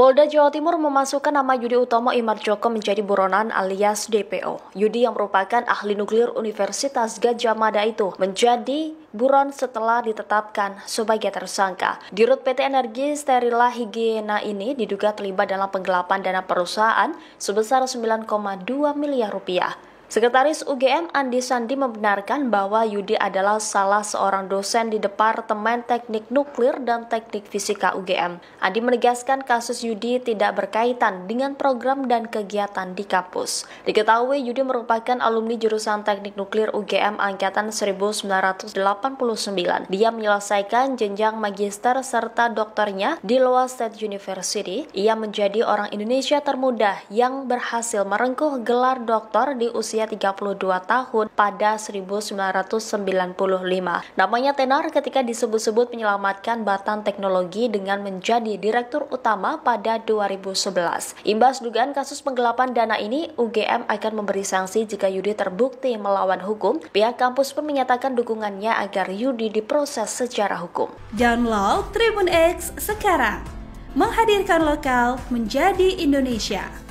Polda Jawa Timur memasukkan nama Yudi Utomo Imar Joko menjadi buronan alias DPO. Yudi yang merupakan ahli nuklir Universitas Gajah Mada itu menjadi buron setelah ditetapkan sebagai tersangka. Dirut PT Energi Sterila Higiena ini diduga terlibat dalam penggelapan dana perusahaan sebesar 9,2 miliar rupiah. Sekretaris UGM Andi Sandi membenarkan bahwa Yudi adalah salah seorang dosen di Departemen Teknik Nuklir dan Teknik Fisika UGM. Andi menegaskan kasus Yudi tidak berkaitan dengan program dan kegiatan di kampus. Diketahui Yudi merupakan alumni jurusan Teknik Nuklir UGM angkatan 1989. Dia menyelesaikan jenjang magister serta doktornya di Iowa State University. Ia menjadi orang Indonesia termuda yang berhasil merengkuh gelar doktor di usia berusia 32 tahun pada 1995. Namanya tenar ketika disebut-sebut menyelamatkan Batan Teknologi dengan menjadi direktur utama pada 2011. Imbas dugaan kasus penggelapan dana ini, UGM akan memberi sanksi jika Yudi terbukti melawan hukum. Pihak kampus pun menyatakan dukungannya agar Yudi diproses secara hukum. Download Tribun X sekarang menghadirkan lokal menjadi Indonesia.